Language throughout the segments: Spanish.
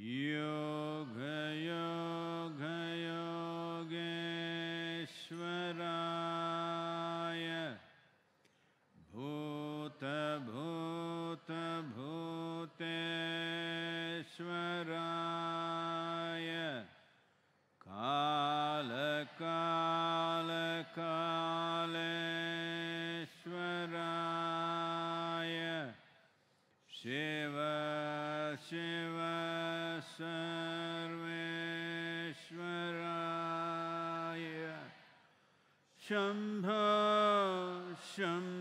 You Shambha, Shambha.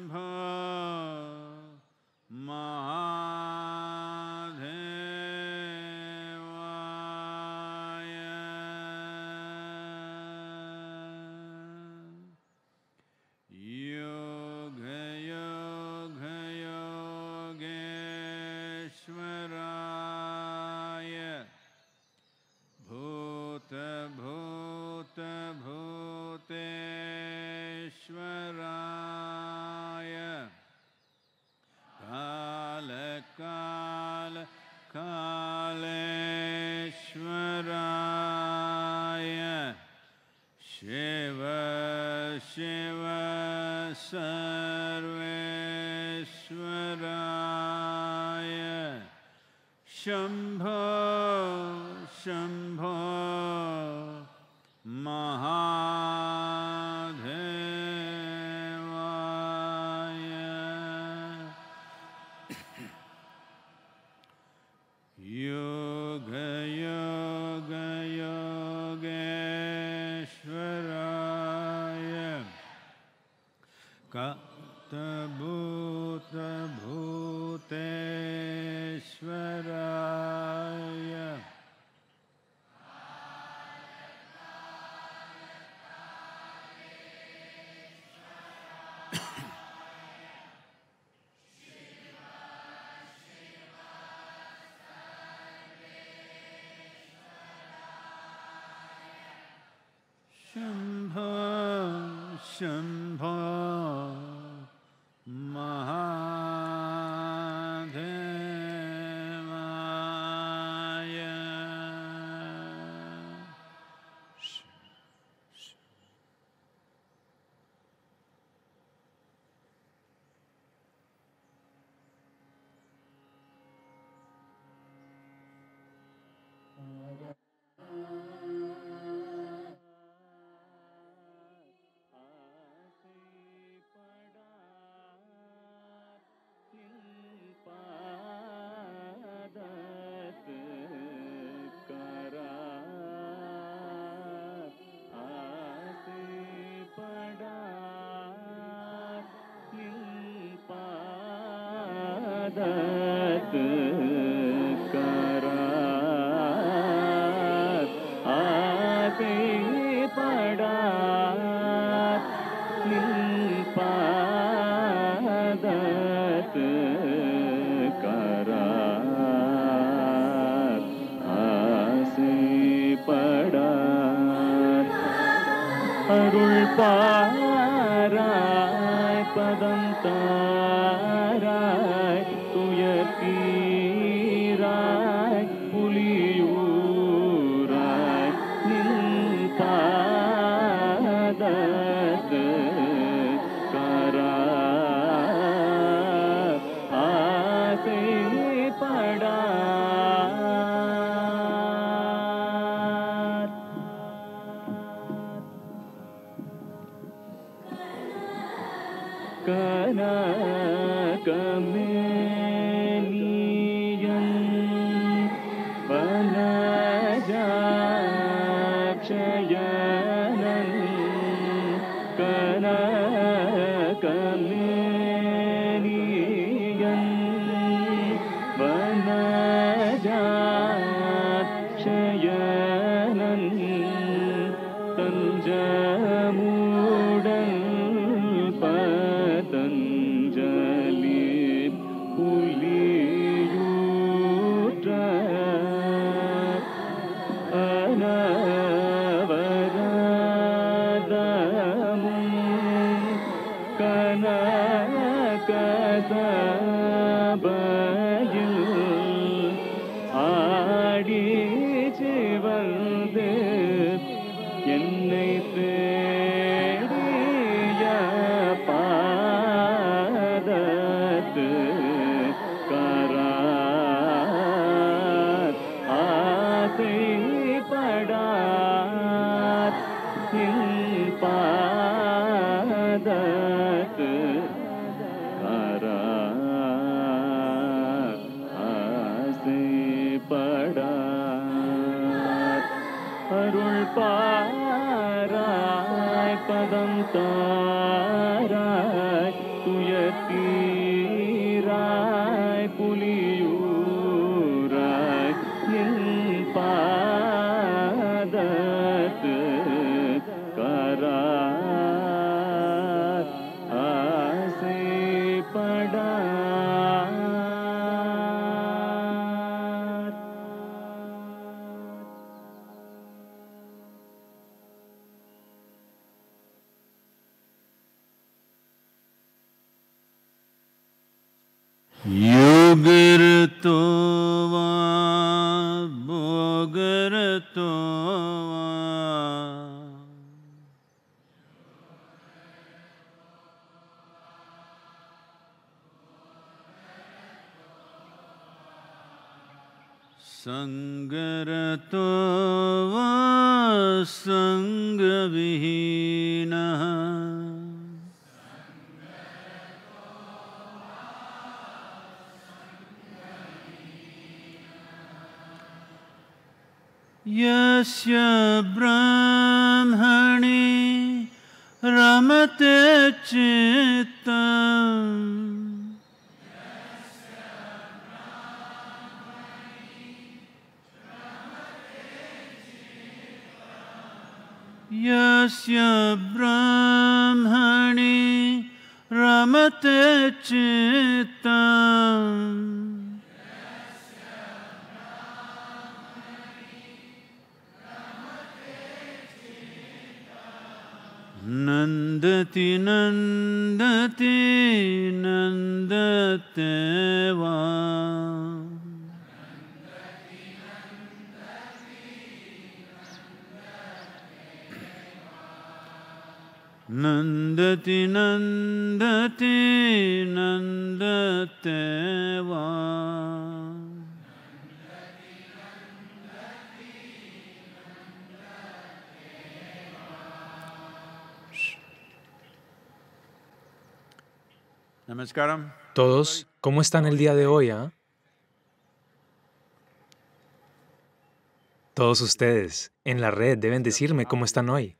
Shambha, Shambha, Maha. sun नन्दति नन्दति नन्दते वा नन्दति नन्दति नन्दते वा Todos, ¿cómo están el día de hoy? Ah? Todos ustedes en la red deben decirme cómo están hoy.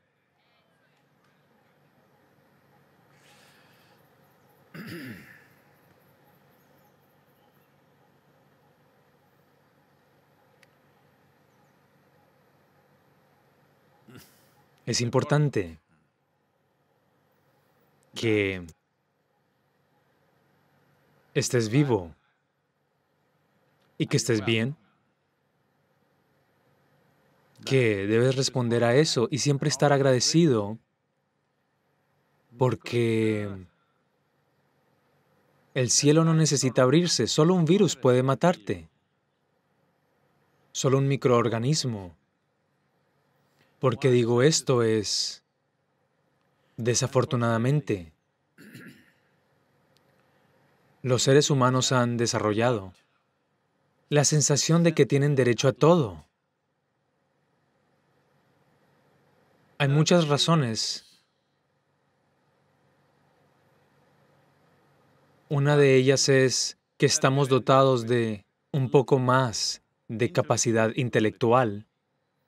Es importante que estés vivo y que estés bien, que debes responder a eso y siempre estar agradecido porque el cielo no necesita abrirse, solo un virus puede matarte, solo un microorganismo. Porque digo esto? Es, desafortunadamente, los seres humanos han desarrollado. La sensación de que tienen derecho a todo. Hay muchas razones. Una de ellas es que estamos dotados de un poco más de capacidad intelectual.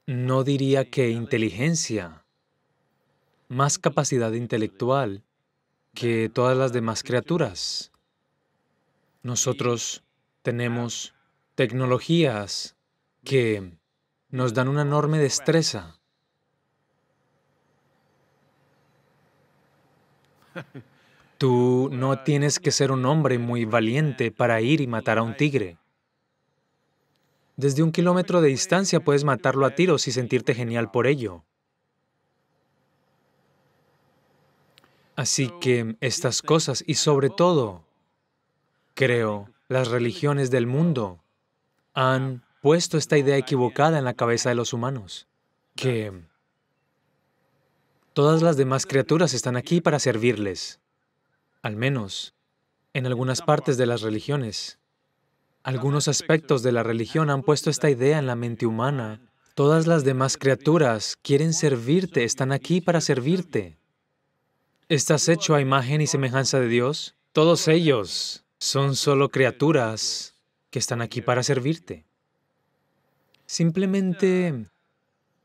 No diría que inteligencia, más capacidad intelectual que todas las demás criaturas. Nosotros tenemos tecnologías que nos dan una enorme destreza. Tú no tienes que ser un hombre muy valiente para ir y matar a un tigre. Desde un kilómetro de distancia puedes matarlo a tiros y sentirte genial por ello. Así que estas cosas y sobre todo creo, las religiones del mundo han puesto esta idea equivocada en la cabeza de los humanos, que todas las demás criaturas están aquí para servirles, al menos en algunas partes de las religiones. Algunos aspectos de la religión han puesto esta idea en la mente humana. Todas las demás criaturas quieren servirte, están aquí para servirte. ¿Estás hecho a imagen y semejanza de Dios? Todos ellos son solo criaturas que están aquí para servirte. Simplemente,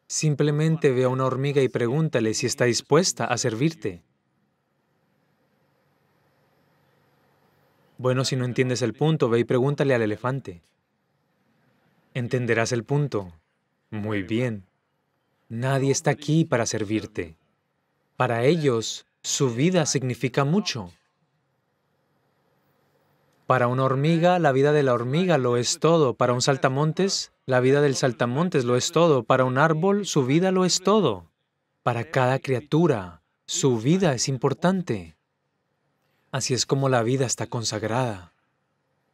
simplemente ve a una hormiga y pregúntale si está dispuesta a servirte. Bueno, si no entiendes el punto, ve y pregúntale al elefante. Entenderás el punto. Muy bien. Nadie está aquí para servirte. Para ellos, su vida significa mucho. Para una hormiga, la vida de la hormiga lo es todo. Para un saltamontes, la vida del saltamontes lo es todo. Para un árbol, su vida lo es todo. Para cada criatura, su vida es importante. Así es como la vida está consagrada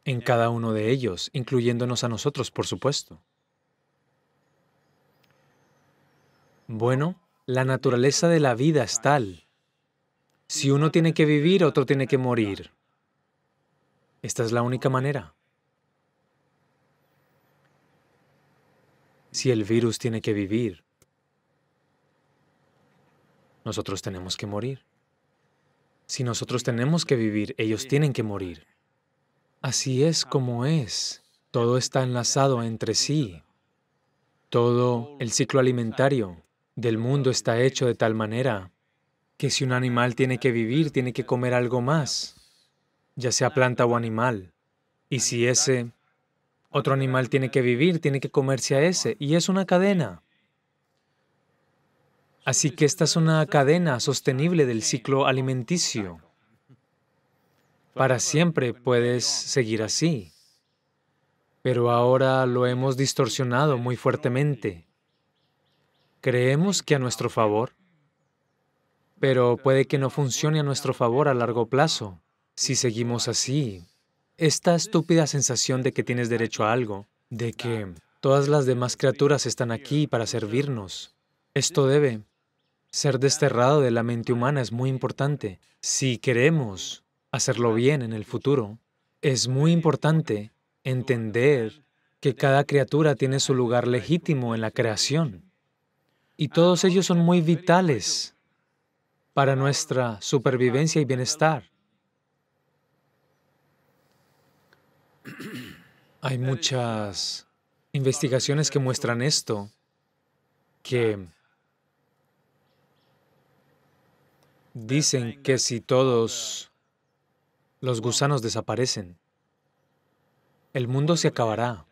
en cada uno de ellos, incluyéndonos a nosotros, por supuesto. Bueno, la naturaleza de la vida es tal. Si uno tiene que vivir, otro tiene que morir. Esta es la única manera. Si el virus tiene que vivir, nosotros tenemos que morir. Si nosotros tenemos que vivir, ellos tienen que morir. Así es como es. Todo está enlazado entre sí. Todo el ciclo alimentario del mundo está hecho de tal manera que si un animal tiene que vivir, tiene que comer algo más ya sea planta o animal. Y si ese otro animal tiene que vivir, tiene que comerse a ese, y es una cadena. Así que esta es una cadena sostenible del ciclo alimenticio. Para siempre puedes seguir así. Pero ahora lo hemos distorsionado muy fuertemente. Creemos que a nuestro favor, pero puede que no funcione a nuestro favor a largo plazo. Si seguimos así, esta estúpida sensación de que tienes derecho a algo, de que todas las demás criaturas están aquí para servirnos, esto debe ser desterrado de la mente humana, es muy importante. Si queremos hacerlo bien en el futuro, es muy importante entender que cada criatura tiene su lugar legítimo en la creación. Y todos ellos son muy vitales para nuestra supervivencia y bienestar. Hay muchas investigaciones que muestran esto, que dicen que si todos los gusanos desaparecen, el mundo se acabará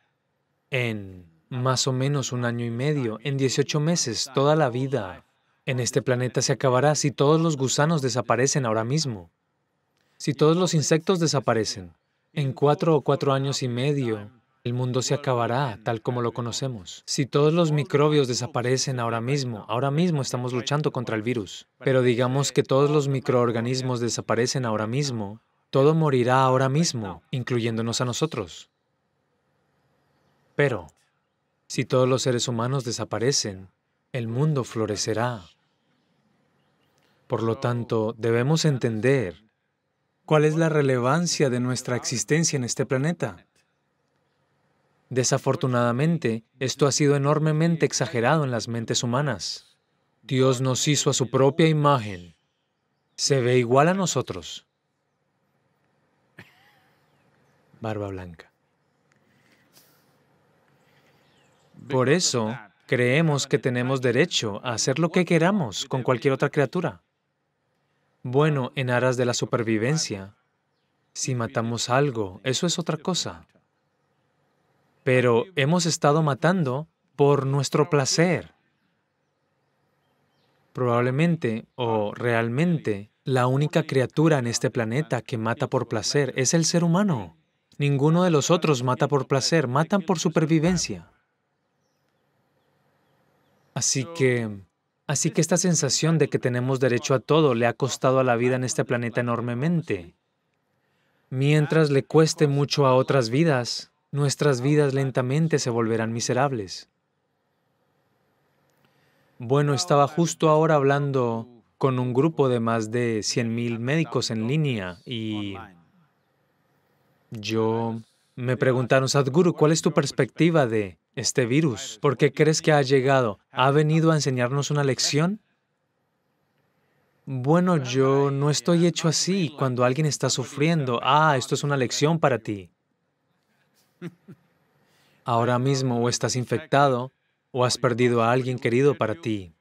en más o menos un año y medio, en 18 meses, toda la vida en este planeta se acabará si todos los gusanos desaparecen ahora mismo, si todos los insectos desaparecen. En cuatro o cuatro años y medio, el mundo se acabará tal como lo conocemos. Si todos los microbios desaparecen ahora mismo, ahora mismo estamos luchando contra el virus, pero digamos que todos los microorganismos desaparecen ahora mismo, todo morirá ahora mismo, incluyéndonos a nosotros. Pero, si todos los seres humanos desaparecen, el mundo florecerá. Por lo tanto, debemos entender ¿Cuál es la relevancia de nuestra existencia en este planeta? Desafortunadamente, esto ha sido enormemente exagerado en las mentes humanas. Dios nos hizo a su propia imagen. Se ve igual a nosotros. Barba blanca. Por eso, creemos que tenemos derecho a hacer lo que queramos con cualquier otra criatura bueno en aras de la supervivencia. Si matamos algo, eso es otra cosa. Pero hemos estado matando por nuestro placer. Probablemente o realmente la única criatura en este planeta que mata por placer es el ser humano. Ninguno de los otros mata por placer, matan por supervivencia. Así que Así que esta sensación de que tenemos derecho a todo le ha costado a la vida en este planeta enormemente. Mientras le cueste mucho a otras vidas, nuestras vidas lentamente se volverán miserables. Bueno, estaba justo ahora hablando con un grupo de más de 100.000 médicos en línea y yo me preguntaron, Sadhguru, ¿cuál es tu perspectiva de este virus? ¿Por qué crees que ha llegado? ¿Ha venido a enseñarnos una lección? Bueno, yo no estoy hecho así. Cuando alguien está sufriendo, ah, esto es una lección para ti. Ahora mismo o estás infectado o has perdido a alguien querido para ti.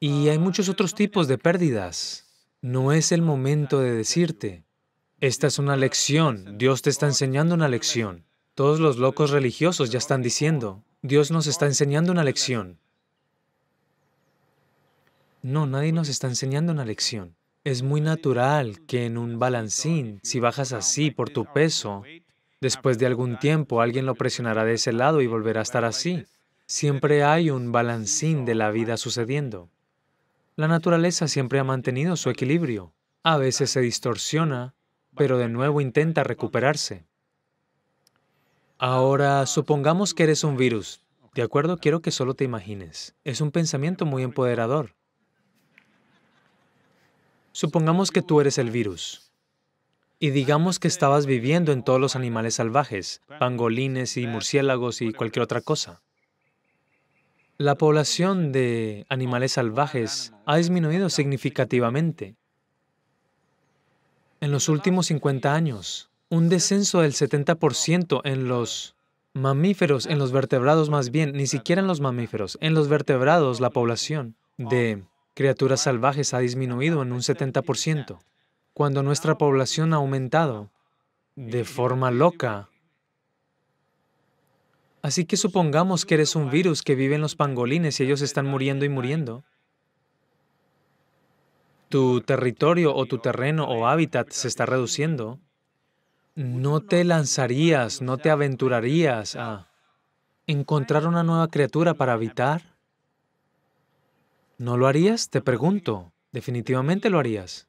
Y hay muchos otros tipos de pérdidas. No es el momento de decirte, esta es una lección, Dios te está enseñando una lección. Todos los locos religiosos ya están diciendo, Dios nos está enseñando una lección. No, nadie nos está enseñando una lección. Es muy natural que en un balancín, si bajas así por tu peso, después de algún tiempo alguien lo presionará de ese lado y volverá a estar así. Siempre hay un balancín de la vida sucediendo. La naturaleza siempre ha mantenido su equilibrio. A veces se distorsiona, pero de nuevo intenta recuperarse. Ahora, supongamos que eres un virus. ¿De acuerdo? Quiero que solo te imagines. Es un pensamiento muy empoderador. Supongamos que tú eres el virus. Y digamos que estabas viviendo en todos los animales salvajes, pangolines y murciélagos y cualquier otra cosa. La población de animales salvajes ha disminuido significativamente en los últimos 50 años un descenso del 70% en los mamíferos, en los vertebrados más bien, ni siquiera en los mamíferos, en los vertebrados la población de criaturas salvajes ha disminuido en un 70%, cuando nuestra población ha aumentado de forma loca. Así que supongamos que eres un virus que vive en los pangolines y ellos están muriendo y muriendo. Tu territorio o tu terreno o hábitat se está reduciendo no te lanzarías, no te aventurarías a encontrar una nueva criatura para habitar? ¿No lo harías? Te pregunto. Definitivamente lo harías.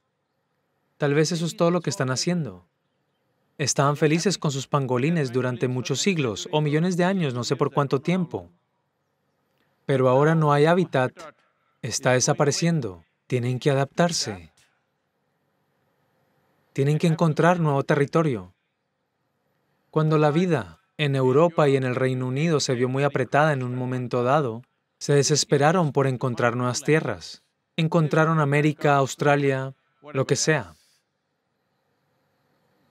Tal vez eso es todo lo que están haciendo. Estaban felices con sus pangolines durante muchos siglos o millones de años, no sé por cuánto tiempo. Pero ahora no hay hábitat, está desapareciendo. Tienen que adaptarse. Tienen que encontrar nuevo territorio. Cuando la vida en Europa y en el Reino Unido se vio muy apretada en un momento dado, se desesperaron por encontrar nuevas tierras. Encontraron América, Australia, lo que sea.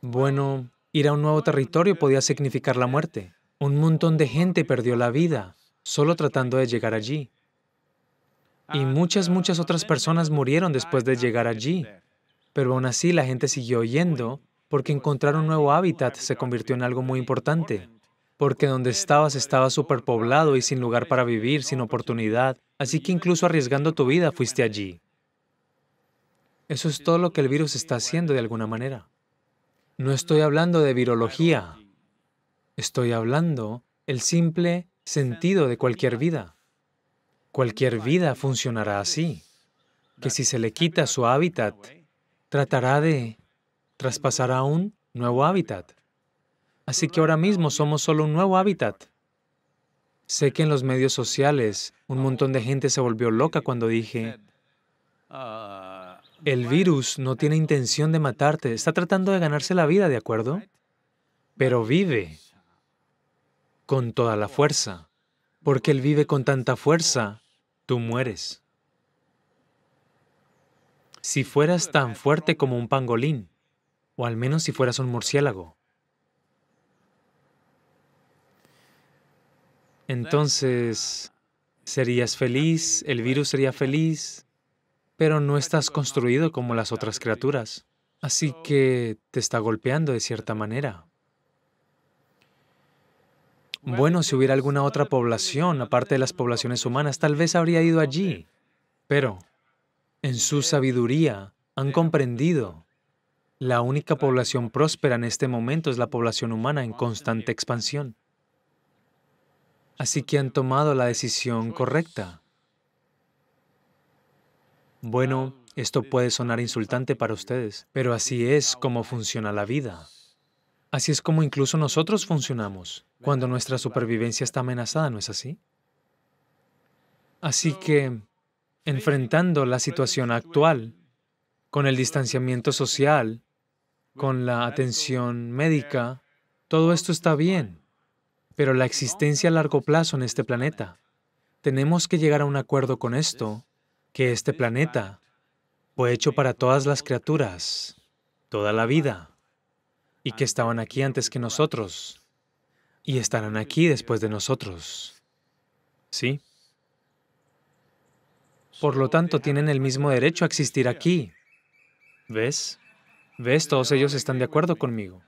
Bueno, ir a un nuevo territorio podía significar la muerte. Un montón de gente perdió la vida solo tratando de llegar allí. Y muchas, muchas otras personas murieron después de llegar allí. Pero aún así la gente siguió yendo porque encontrar un nuevo hábitat se convirtió en algo muy importante, porque donde estabas estaba superpoblado y sin lugar para vivir, sin oportunidad, así que incluso arriesgando tu vida fuiste allí. Eso es todo lo que el virus está haciendo de alguna manera. No estoy hablando de virología, estoy hablando el simple sentido de cualquier vida. Cualquier vida funcionará así, que si se le quita su hábitat, tratará de traspasará un nuevo hábitat. Así que ahora mismo somos solo un nuevo hábitat. Sé que en los medios sociales un montón de gente se volvió loca cuando dije, el virus no tiene intención de matarte, está tratando de ganarse la vida, ¿de acuerdo? Pero vive con toda la fuerza, porque él vive con tanta fuerza, tú mueres. Si fueras tan fuerte como un pangolín, o al menos si fueras un murciélago. Entonces, serías feliz, el virus sería feliz, pero no estás construido como las otras criaturas. Así que te está golpeando de cierta manera. Bueno, si hubiera alguna otra población, aparte de las poblaciones humanas, tal vez habría ido allí. Pero, en su sabiduría, han comprendido la única población próspera en este momento es la población humana en constante expansión. Así que han tomado la decisión correcta. Bueno, esto puede sonar insultante para ustedes, pero así es como funciona la vida. Así es como incluso nosotros funcionamos cuando nuestra supervivencia está amenazada, ¿no es así? Así que, enfrentando la situación actual, con el distanciamiento social, con la atención médica, todo esto está bien, pero la existencia a largo plazo en este planeta, tenemos que llegar a un acuerdo con esto, que este planeta fue hecho para todas las criaturas, toda la vida, y que estaban aquí antes que nosotros, y estarán aquí después de nosotros. ¿Sí? Por lo tanto, tienen el mismo derecho a existir aquí. ¿Ves? ¿Ves? Todos ellos están de acuerdo conmigo.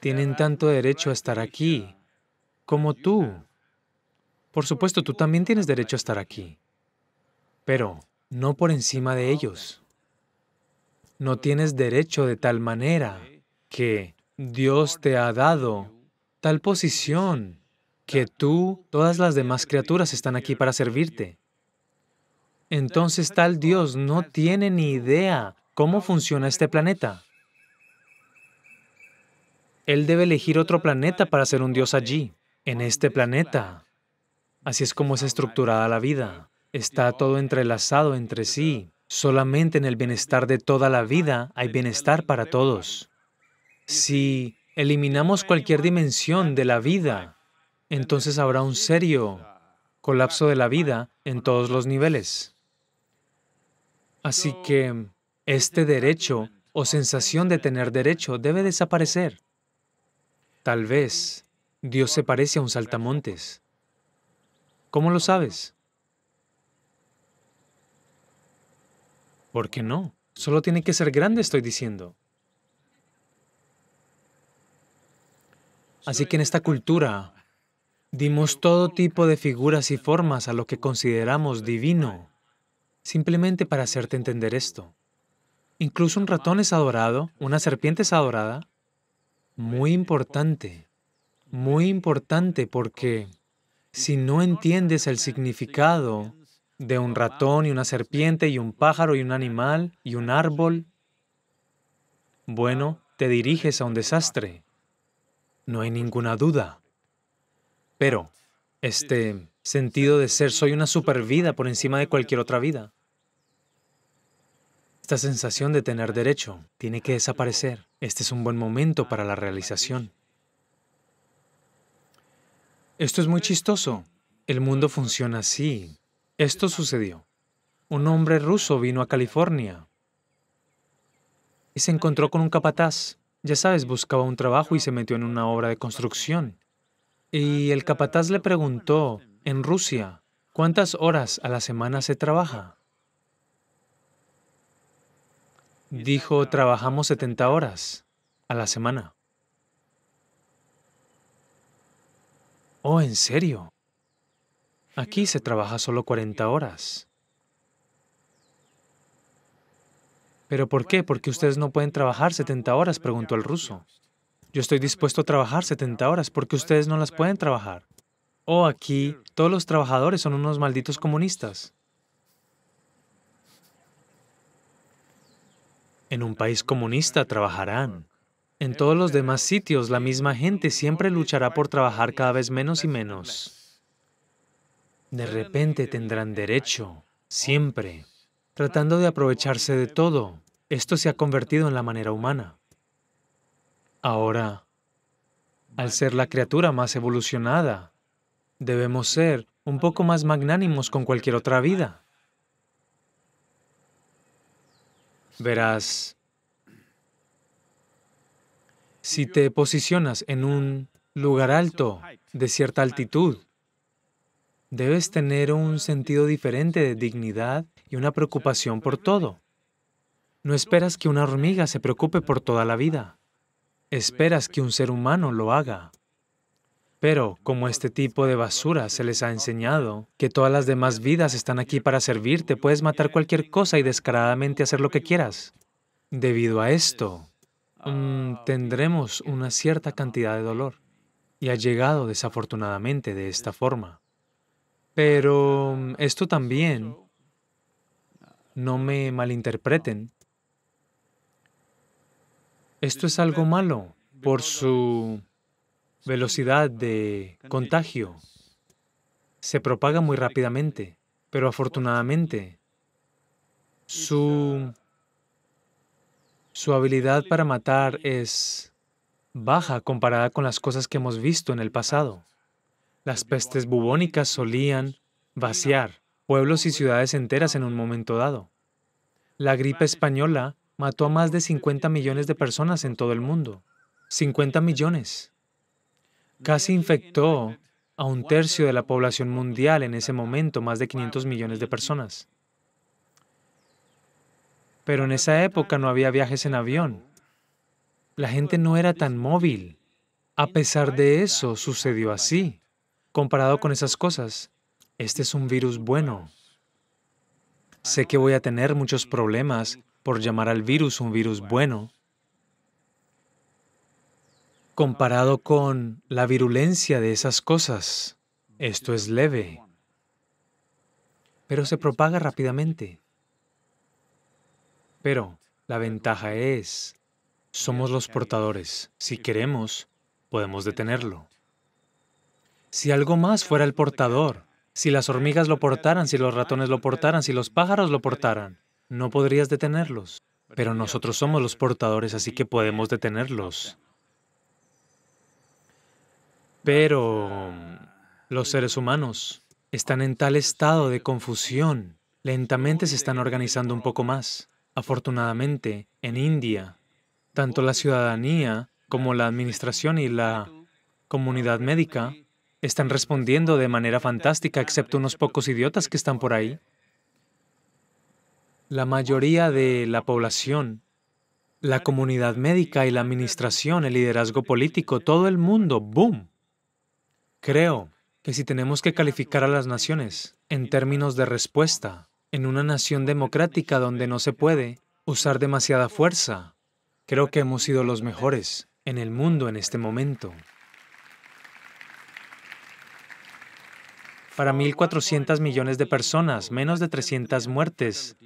Tienen tanto derecho a estar aquí como tú. Por supuesto, tú también tienes derecho a estar aquí, pero no por encima de ellos. No tienes derecho de tal manera que Dios te ha dado tal posición que tú, todas las demás criaturas están aquí para servirte entonces tal Dios no tiene ni idea cómo funciona este planeta. Él debe elegir otro planeta para ser un Dios allí, en este planeta. Así es como es estructurada la vida. Está todo entrelazado entre sí. Solamente en el bienestar de toda la vida hay bienestar para todos. Si eliminamos cualquier dimensión de la vida, entonces habrá un serio colapso de la vida en todos los niveles. Así que este derecho o sensación de tener derecho debe desaparecer. Tal vez Dios se parece a un saltamontes. ¿Cómo lo sabes? ¿Por qué no? Solo tiene que ser grande, estoy diciendo. Así que en esta cultura dimos todo tipo de figuras y formas a lo que consideramos divino simplemente para hacerte entender esto. Incluso un ratón es adorado, una serpiente es adorada. Muy importante, muy importante porque si no entiendes el significado de un ratón y una serpiente y un pájaro y un animal y un árbol, bueno, te diriges a un desastre. No hay ninguna duda. Pero, este sentido de ser soy una supervida por encima de cualquier otra vida. Esta sensación de tener derecho tiene que desaparecer. Este es un buen momento para la realización. Esto es muy chistoso. El mundo funciona así. Esto sucedió. Un hombre ruso vino a California y se encontró con un capataz. Ya sabes, buscaba un trabajo y se metió en una obra de construcción. Y el capataz le preguntó, en Rusia, ¿cuántas horas a la semana se trabaja? dijo, trabajamos 70 horas a la semana. Oh, ¿en serio? Aquí se trabaja solo 40 horas. ¿Pero por qué? Porque ustedes no pueden trabajar 70 horas, preguntó el ruso. Yo estoy dispuesto a trabajar 70 horas porque ustedes no las pueden trabajar. Oh, aquí todos los trabajadores son unos malditos comunistas. En un país comunista trabajarán. En todos los demás sitios, la misma gente siempre luchará por trabajar cada vez menos y menos. De repente tendrán derecho, siempre, tratando de aprovecharse de todo. Esto se ha convertido en la manera humana. Ahora, al ser la criatura más evolucionada, debemos ser un poco más magnánimos con cualquier otra vida. Verás, si te posicionas en un lugar alto, de cierta altitud, debes tener un sentido diferente de dignidad y una preocupación por todo. No esperas que una hormiga se preocupe por toda la vida. Esperas que un ser humano lo haga. Pero como este tipo de basura se les ha enseñado, que todas las demás vidas están aquí para servirte, puedes matar cualquier cosa y descaradamente hacer lo que quieras. Debido a esto, mm, tendremos una cierta cantidad de dolor. Y ha llegado desafortunadamente de esta forma. Pero mm, esto también, no me malinterpreten, esto es algo malo por su velocidad de contagio. Se propaga muy rápidamente, pero afortunadamente su, su habilidad para matar es baja comparada con las cosas que hemos visto en el pasado. Las pestes bubónicas solían vaciar pueblos y ciudades enteras en un momento dado. La gripe española mató a más de 50 millones de personas en todo el mundo. 50 millones casi infectó a un tercio de la población mundial en ese momento, más de 500 millones de personas. Pero en esa época no había viajes en avión. La gente no era tan móvil. A pesar de eso, sucedió así. Comparado con esas cosas, este es un virus bueno. Sé que voy a tener muchos problemas por llamar al virus un virus bueno, comparado con la virulencia de esas cosas. Esto es leve, pero se propaga rápidamente. Pero la ventaja es, somos los portadores. Si queremos, podemos detenerlo. Si algo más fuera el portador, si las hormigas lo portaran, si los ratones lo portaran, si los pájaros lo portaran, no podrías detenerlos. Pero nosotros somos los portadores, así que podemos detenerlos. Pero los seres humanos están en tal estado de confusión, lentamente se están organizando un poco más. Afortunadamente, en India, tanto la ciudadanía como la administración y la comunidad médica están respondiendo de manera fantástica, excepto unos pocos idiotas que están por ahí. La mayoría de la población, la comunidad médica y la administración, el liderazgo político, todo el mundo, ¡boom! Creo que si tenemos que calificar a las naciones en términos de respuesta, en una nación democrática donde no se puede usar demasiada fuerza, creo que hemos sido los mejores en el mundo en este momento. Para 1.400 millones de personas, menos de 300 muertes,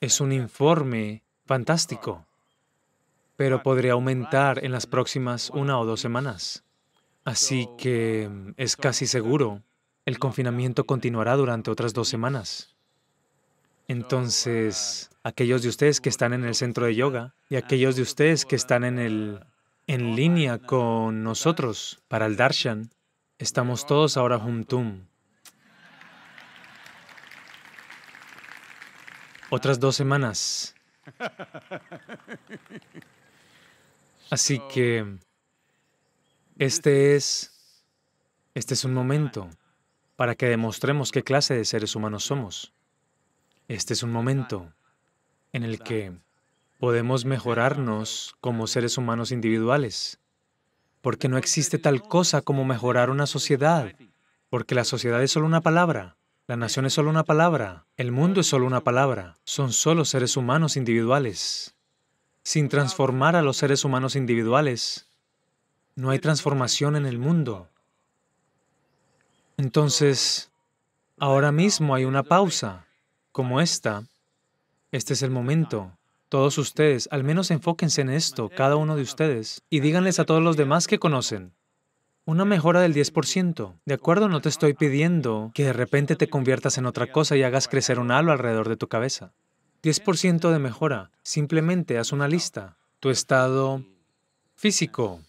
es un informe fantástico, pero podría aumentar en las próximas una o dos semanas. Así que mm, es casi seguro, el confinamiento continuará durante otras dos semanas. Entonces, aquellos de ustedes que están en el centro de yoga y aquellos de ustedes que están en, el, en línea con nosotros para el darshan, estamos todos ahora juntum. Otras dos semanas. Así que este es, este es un momento para que demostremos qué clase de seres humanos somos. Este es un momento en el que podemos mejorarnos como seres humanos individuales, porque no existe tal cosa como mejorar una sociedad, porque la sociedad es solo una palabra, la nación es solo una palabra, el mundo es solo una palabra, son solo seres humanos individuales. Sin transformar a los seres humanos individuales, no hay transformación en el mundo. Entonces, ahora mismo hay una pausa como esta. Este es el momento. Todos ustedes, al menos enfóquense en esto, cada uno de ustedes, y díganles a todos los demás que conocen. Una mejora del 10%. De acuerdo, no te estoy pidiendo que de repente te conviertas en otra cosa y hagas crecer un halo alrededor de tu cabeza. 10% de mejora. Simplemente haz una lista. Tu estado físico,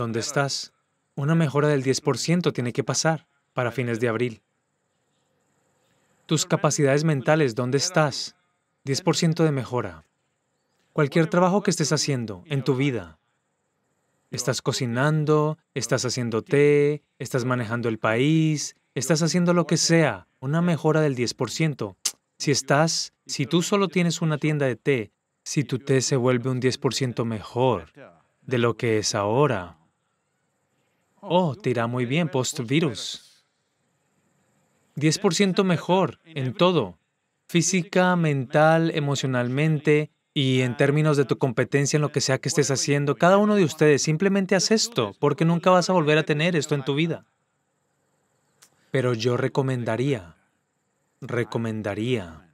¿Dónde estás? Una mejora del 10% tiene que pasar para fines de abril. Tus capacidades mentales, ¿dónde estás? 10% de mejora. Cualquier trabajo que estés haciendo en tu vida, estás cocinando, estás haciendo té, estás manejando el país, estás haciendo lo que sea, una mejora del 10%. Si estás, si tú solo tienes una tienda de té, si tu té se vuelve un 10% mejor de lo que es ahora, Oh, te irá muy bien post-virus. 10% mejor en todo, física, mental, emocionalmente y en términos de tu competencia en lo que sea que estés haciendo. Cada uno de ustedes simplemente haz esto, porque nunca vas a volver a tener esto en tu vida. Pero yo recomendaría, recomendaría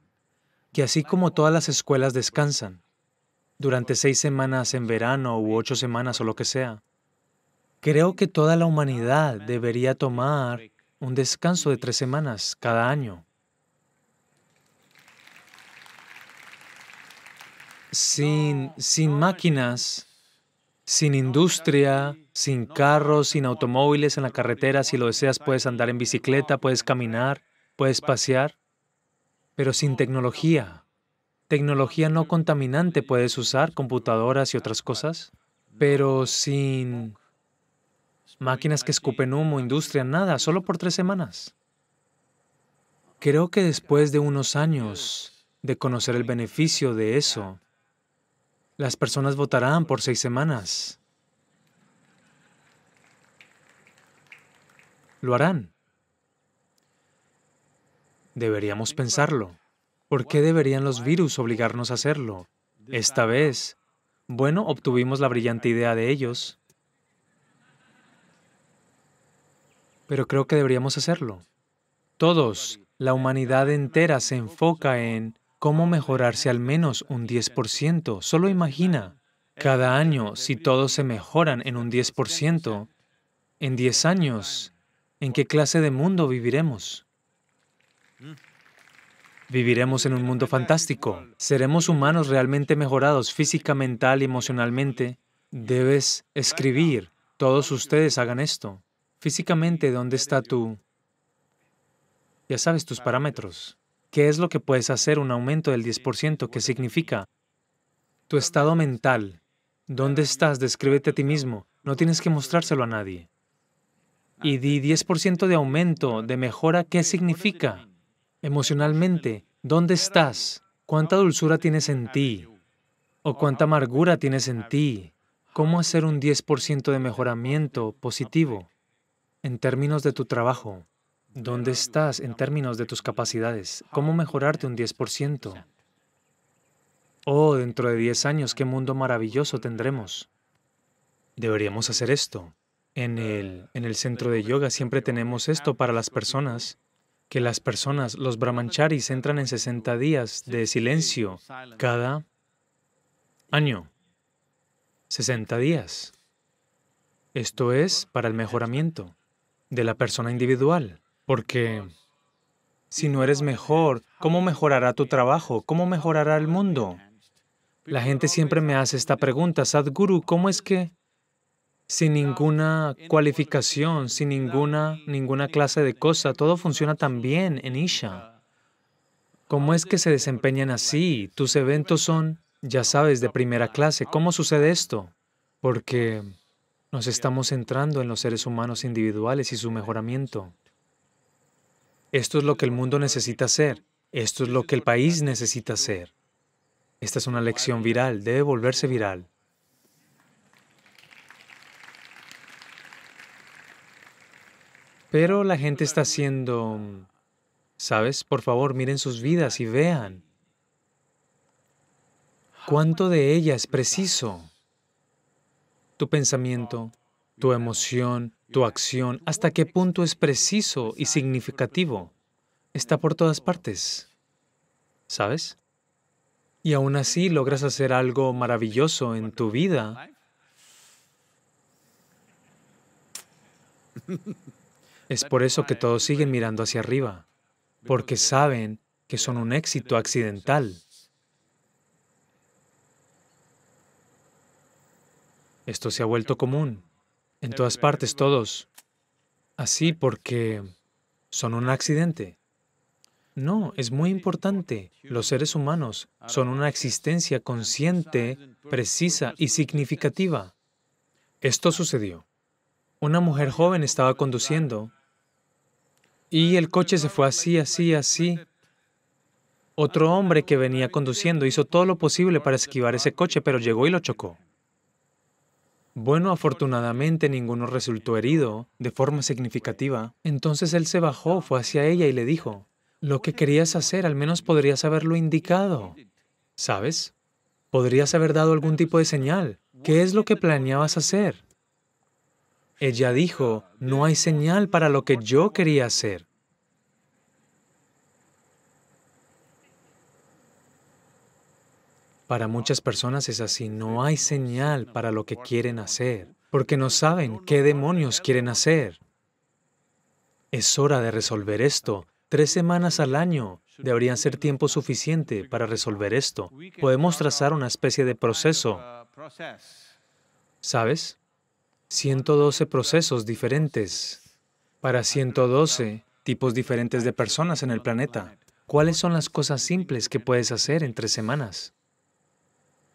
que así como todas las escuelas descansan, durante seis semanas en verano u ocho semanas o lo que sea, Creo que toda la humanidad debería tomar un descanso de tres semanas cada año. Sin, sin máquinas, sin industria, sin carros, sin automóviles en la carretera, si lo deseas puedes andar en bicicleta, puedes caminar, puedes pasear, pero sin tecnología. Tecnología no contaminante, puedes usar computadoras y otras cosas, pero sin máquinas que escupen humo, industria, nada, solo por tres semanas. Creo que después de unos años de conocer el beneficio de eso, las personas votarán por seis semanas. Lo harán. Deberíamos pensarlo. ¿Por qué deberían los virus obligarnos a hacerlo? Esta vez, bueno, obtuvimos la brillante idea de ellos, pero creo que deberíamos hacerlo. Todos, la humanidad entera se enfoca en cómo mejorarse al menos un 10%. Solo imagina, cada año, si todos se mejoran en un 10%, en 10 años, ¿en qué clase de mundo viviremos? Viviremos en un mundo fantástico. Seremos humanos realmente mejorados física, mental y emocionalmente. Debes escribir. Todos ustedes hagan esto. Físicamente, ¿dónde está tú? Ya sabes tus parámetros. ¿Qué es lo que puedes hacer un aumento del 10%? ¿Qué significa? Tu estado mental. ¿Dónde estás? Descríbete a ti mismo. No tienes que mostrárselo a nadie. Y di 10% de aumento, de mejora, ¿qué significa? Emocionalmente, ¿dónde estás? ¿Cuánta dulzura tienes en ti? ¿O cuánta amargura tienes en ti? ¿Cómo hacer un 10% de mejoramiento positivo? en términos de tu trabajo? ¿Dónde estás en términos de tus capacidades? ¿Cómo mejorarte un 10%? Oh, dentro de 10 años, qué mundo maravilloso tendremos. Deberíamos hacer esto. En el, centro de yoga siempre tenemos esto para las personas, que las personas, los brahmancharis, entran en 60 días de silencio cada año. 60 días. Esto es para el mejoramiento de la persona individual, porque si no eres mejor, ¿cómo mejorará tu trabajo? ¿Cómo mejorará el mundo? La gente siempre me hace esta pregunta, Sadhguru, ¿cómo es que sin ninguna cualificación, sin ninguna, ninguna clase de cosa, todo funciona tan bien en Isha? ¿Cómo es que se desempeñan así? Tus eventos son, ya sabes, de primera clase. ¿Cómo sucede esto? Porque nos estamos centrando en los seres humanos individuales y su mejoramiento. Esto es lo que el mundo necesita hacer. Esto es lo que el país necesita hacer. Esta es una lección viral, debe volverse viral. Pero la gente está haciendo... ¿Sabes? Por favor, miren sus vidas y vean cuánto de ella es preciso tu pensamiento, tu emoción, tu acción, hasta qué punto es preciso y significativo. Está por todas partes. ¿Sabes? Y aún así logras hacer algo maravilloso en tu vida. Es por eso que todos siguen mirando hacia arriba, porque saben que son un éxito accidental. Esto se ha vuelto común. En todas partes, todos. Así porque son un accidente. No, es muy importante. Los seres humanos son una existencia consciente, precisa y significativa. Esto sucedió. Una mujer joven estaba conduciendo y el coche se fue así, así, así. Otro hombre que venía conduciendo hizo todo lo posible para esquivar ese coche, pero llegó y lo chocó. Bueno, afortunadamente ninguno resultó herido de forma significativa. Entonces él se bajó, fue hacia ella y le dijo, lo que querías hacer al menos podrías haberlo indicado. ¿Sabes? Podrías haber dado algún tipo de señal. ¿Qué es lo que planeabas hacer? Ella dijo, no hay señal para lo que yo quería hacer. Para muchas personas es así, no hay señal para lo que quieren hacer, porque no saben qué demonios quieren hacer. Es hora de resolver esto. Tres semanas al año deberían ser tiempo suficiente para resolver esto. Podemos trazar una especie de proceso. ¿Sabes? 112 procesos diferentes para 112 tipos diferentes de personas en el planeta. ¿Cuáles son las cosas simples que puedes hacer en tres semanas?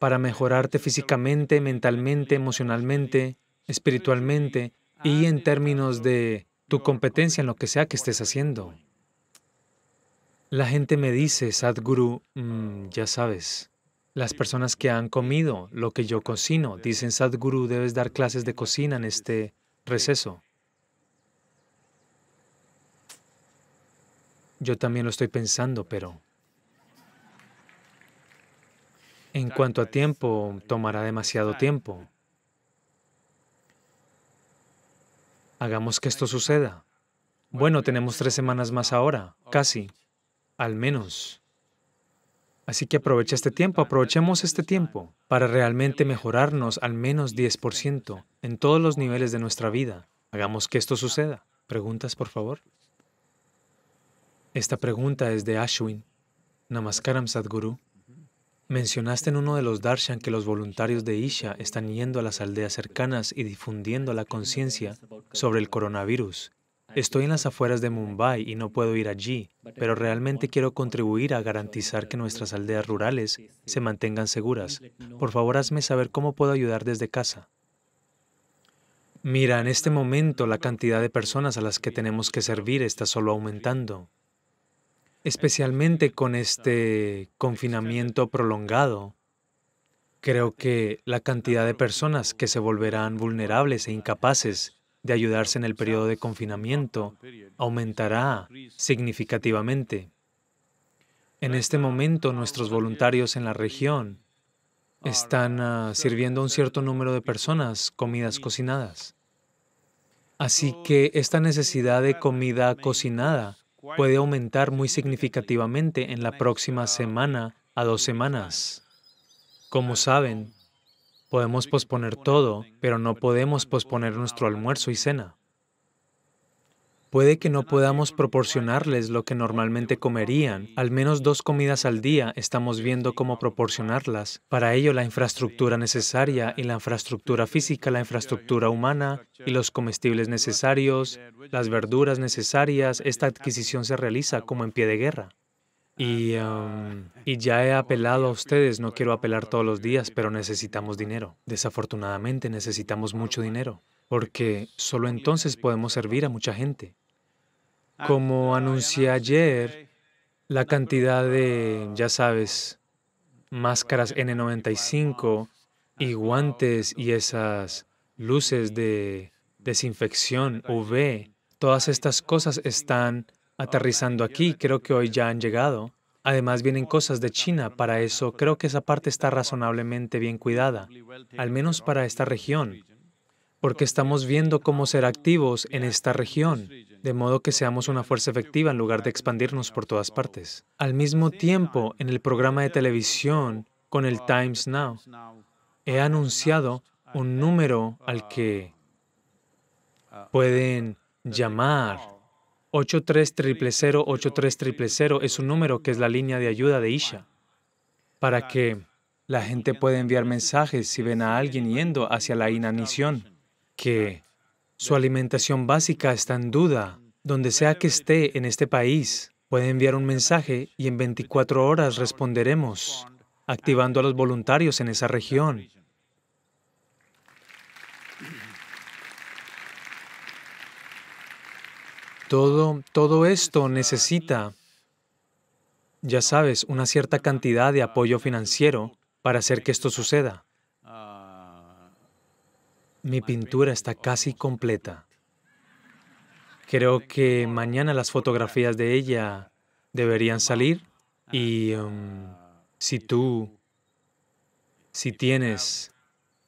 para mejorarte físicamente, mentalmente, emocionalmente, espiritualmente y en términos de tu competencia en lo que sea que estés haciendo. La gente me dice, Sadhguru, mm, ya sabes, las personas que han comido lo que yo cocino, dicen, Sadhguru, debes dar clases de cocina en este receso. Yo también lo estoy pensando, pero en cuanto a tiempo, tomará demasiado tiempo. Hagamos que esto suceda. Bueno, tenemos tres semanas más ahora, casi, al menos. Así que aprovecha este tiempo, aprovechemos este tiempo para realmente mejorarnos al menos 10% en todos los niveles de nuestra vida. Hagamos que esto suceda. ¿Preguntas, por favor? Esta pregunta es de Ashwin. Namaskaram, Sadhguru. Mencionaste en uno de los darshan que los voluntarios de Isha están yendo a las aldeas cercanas y difundiendo la conciencia sobre el coronavirus. Estoy en las afueras de Mumbai y no puedo ir allí, pero realmente quiero contribuir a garantizar que nuestras aldeas rurales se mantengan seguras. Por favor, hazme saber cómo puedo ayudar desde casa. Mira, en este momento la cantidad de personas a las que tenemos que servir está solo aumentando. Este especialmente con este confinamiento prolongado, creo que la cantidad de personas que se volverán vulnerables e incapaces de ayudarse en el periodo de confinamiento aumentará significativamente. En este momento, nuestros voluntarios en la región están ah, sirviendo a un cierto número de personas comidas cocinadas. Así que esta necesidad de comida cocinada puede aumentar muy significativamente en la próxima semana a dos semanas. Como saben, podemos posponer todo, pero no podemos posponer nuestro almuerzo y cena. Puede que no podamos proporcionarles lo que normalmente comerían. Al menos dos comidas al día estamos viendo cómo proporcionarlas. Para ello, la infraestructura necesaria y la infraestructura física, la infraestructura humana y los comestibles necesarios, las verduras necesarias, esta adquisición se realiza como en pie de guerra. Y, um, ya he apelado a ustedes, no quiero apelar todos los días, pero necesitamos dinero. Desafortunadamente necesitamos mucho dinero, porque solo entonces podemos servir a mucha gente. Como anuncié ayer, la cantidad de, ya sabes, máscaras N95 y guantes y esas luces de desinfección UV, todas estas cosas están aterrizando aquí. Creo que hoy ya han llegado. Además vienen cosas de China, para eso creo que esa parte está razonablemente bien cuidada, al menos para esta región porque estamos viendo cómo ser activos en esta región, de modo que seamos una fuerza efectiva en lugar de expandirnos por todas partes. Al mismo tiempo, en el programa de televisión con el Times Now, he anunciado un número al que pueden llamar. 83000 83000 es un número que es la línea de ayuda de Isha, para que la gente pueda enviar mensajes si ven a alguien yendo hacia la inanición que su alimentación básica está en duda. Donde sea que esté en este país, puede enviar un mensaje y en 24 horas responderemos, activando a los voluntarios en esa región. Todo, todo esto necesita, ya sabes, una cierta cantidad de apoyo financiero para hacer que esto suceda. Mi pintura está casi completa. Creo que mañana las fotografías de ella deberían salir y um, si tú, si tienes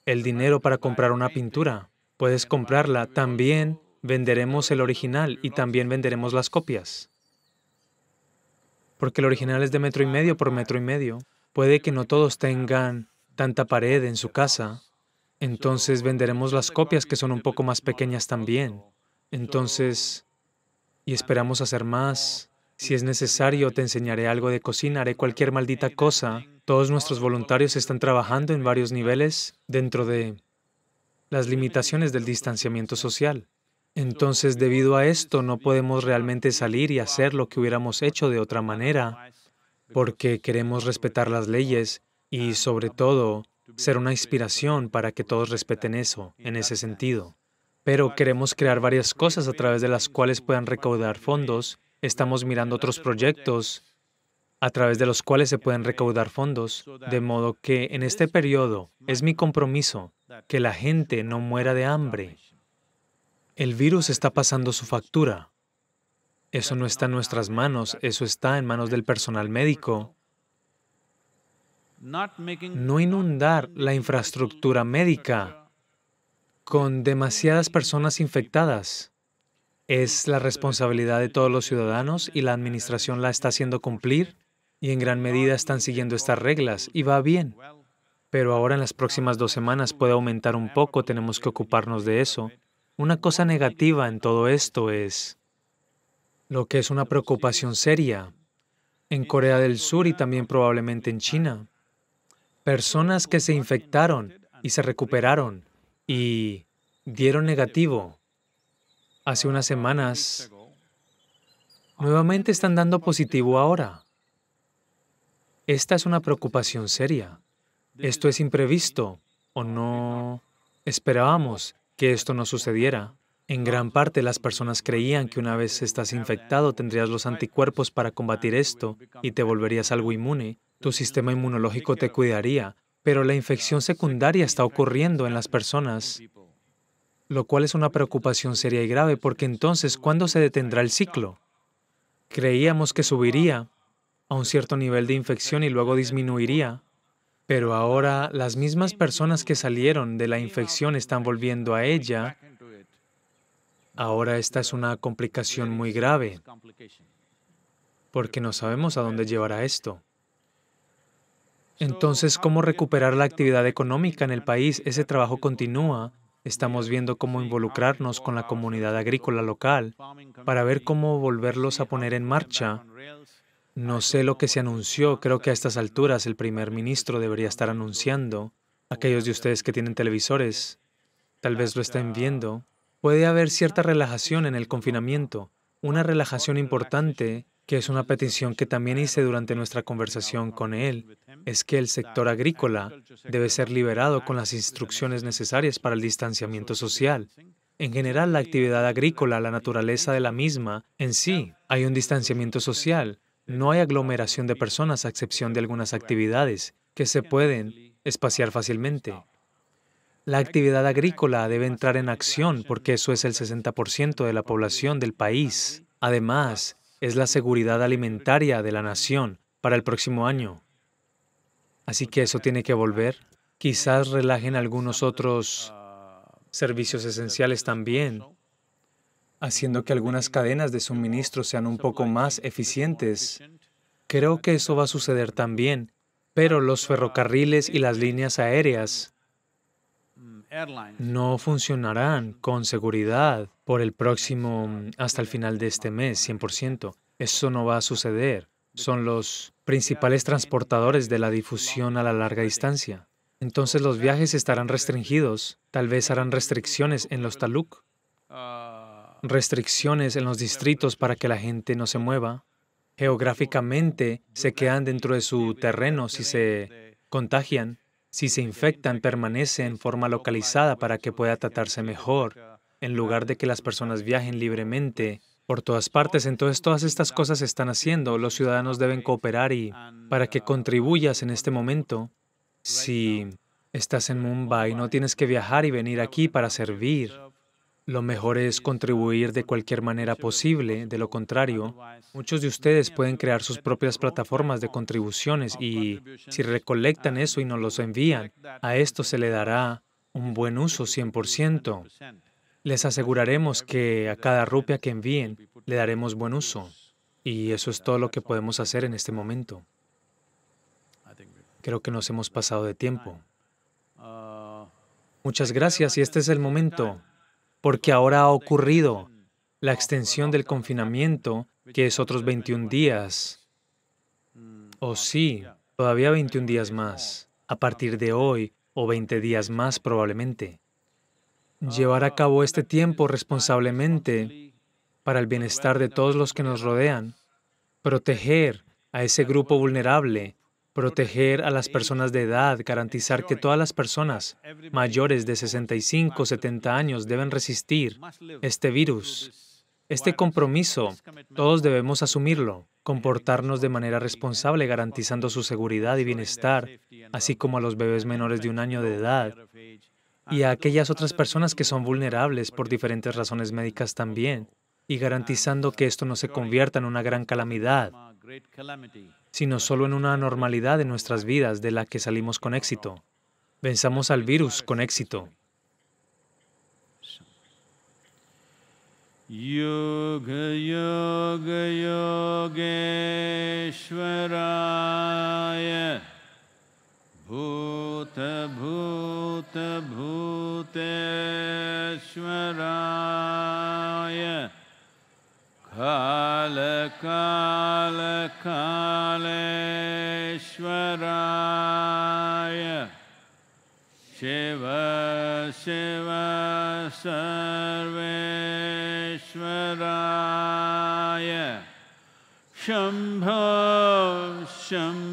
el dinero para comprar una pintura, puedes comprarla. También venderemos el original y también venderemos las copias. Porque el original es de metro y medio por metro y medio. Puede que no todos tengan tanta pared en su casa, entonces venderemos las copias que son un poco más pequeñas también. Entonces, y esperamos hacer más. Si es necesario, te enseñaré algo de cocina, haré cualquier maldita cosa. Todos nuestros voluntarios están trabajando en varios niveles dentro de las limitaciones del distanciamiento social. Entonces, debido a esto, no podemos realmente salir y hacer lo que hubiéramos hecho de otra manera, porque queremos respetar las leyes y, sobre todo, ser una inspiración para que todos respeten eso, en ese sentido. Pero queremos crear varias cosas a través de las cuales puedan recaudar fondos. Estamos mirando otros proyectos a través de los cuales se pueden recaudar fondos, de modo que en este periodo es mi compromiso que la gente no muera de hambre. El virus está pasando su factura. Eso no está en nuestras manos, eso está en manos del personal médico, no inundar la infraestructura médica con demasiadas personas infectadas. Es la responsabilidad de todos los ciudadanos y la administración la está haciendo cumplir y en gran medida están siguiendo estas reglas y va bien. Pero ahora en las próximas dos semanas puede aumentar un poco, tenemos que ocuparnos de eso. Una cosa negativa en todo esto es lo que es una preocupación seria en Corea del Sur y también probablemente en China personas que se infectaron y se recuperaron y dieron negativo hace unas semanas, nuevamente están dando positivo ahora. Esta es una preocupación seria. Esto es imprevisto o no esperábamos que esto no sucediera. En gran parte las personas creían que una vez estás infectado tendrías los anticuerpos para combatir esto y te volverías algo inmune, tu sistema inmunológico te cuidaría, pero la infección secundaria está ocurriendo en las personas, lo cual es una preocupación seria y grave porque entonces, ¿cuándo se detendrá el ciclo? Creíamos que subiría a un cierto nivel de infección y luego disminuiría, pero ahora las mismas personas que salieron de la infección están volviendo a ella. Ahora esta es una complicación muy grave, porque no sabemos a dónde llevará esto. Entonces, ¿cómo recuperar la actividad económica en el país? Ese trabajo continúa. Estamos viendo cómo involucrarnos con la comunidad agrícola local para ver cómo volverlos a poner en marcha. No sé lo que se anunció, creo que a estas alturas el primer ministro debería estar anunciando. Aquellos de ustedes que tienen televisores, tal vez lo estén viendo. Puede haber cierta relajación en el confinamiento, una relajación importante que es una petición que también hice durante nuestra conversación con él, es que el sector agrícola debe ser liberado con las instrucciones necesarias para el distanciamiento social. En general, la actividad agrícola, la naturaleza de la misma, en sí, hay un distanciamiento social. No hay aglomeración de personas a excepción de algunas actividades que se pueden espaciar fácilmente. La actividad agrícola debe entrar en acción porque eso es el 60% de la población del país. Además, es la seguridad alimentaria de la nación para el próximo año. Así que eso tiene que volver. Quizás relajen algunos otros servicios esenciales también, haciendo que algunas cadenas de suministro sean un poco más eficientes. Creo que eso va a suceder también, pero los ferrocarriles y las líneas aéreas no funcionarán con seguridad por el próximo, hasta el final de este mes, 100%. Eso no va a suceder. Son los principales transportadores de la difusión a la larga distancia. Entonces los viajes estarán restringidos. Tal vez harán restricciones en los taluk, ah. restricciones en los distritos para que la gente no se mueva. Geográficamente se quedan dentro de su terreno si se contagian. Si se infectan, permanece en forma localizada para que pueda tratarse mejor, en lugar de que las personas viajen libremente por todas partes. Entonces, todas estas cosas se están haciendo. Los ciudadanos deben cooperar y para que contribuyas en este momento. Si estás en Mumbai, no tienes que viajar y venir aquí para servir. Lo mejor es contribuir de cualquier manera posible, de lo contrario, muchos de ustedes pueden crear sus propias plataformas de contribuciones y si recolectan eso y nos los envían, a esto se le dará un buen uso 100%. Les aseguraremos que a cada rupia que envíen le daremos buen uso. Y eso es todo lo que podemos hacer en este momento. Creo que nos hemos pasado de tiempo. Muchas gracias y este es el momento porque ahora ha ocurrido la extensión del confinamiento, que es otros 21 días. O sí, todavía 21 días más, a partir de hoy, o 20 días más probablemente. Llevar a cabo este tiempo responsablemente para el bienestar de todos los que nos rodean, proteger a ese grupo vulnerable proteger a las personas de edad, garantizar que todas las personas mayores de 65 70 años deben resistir este virus. Este compromiso, todos debemos asumirlo, comportarnos de manera responsable, garantizando su seguridad y bienestar, así como a los bebés menores de un año de edad y a aquellas otras personas que son vulnerables por diferentes razones médicas también, y garantizando que esto no se convierta en una gran calamidad sino solo en una normalidad de nuestras vidas de la que salimos con éxito. Venzamos al virus con éxito. कालकालकालेश्वराय शिव शिव सर्वेश्वराय शम्भ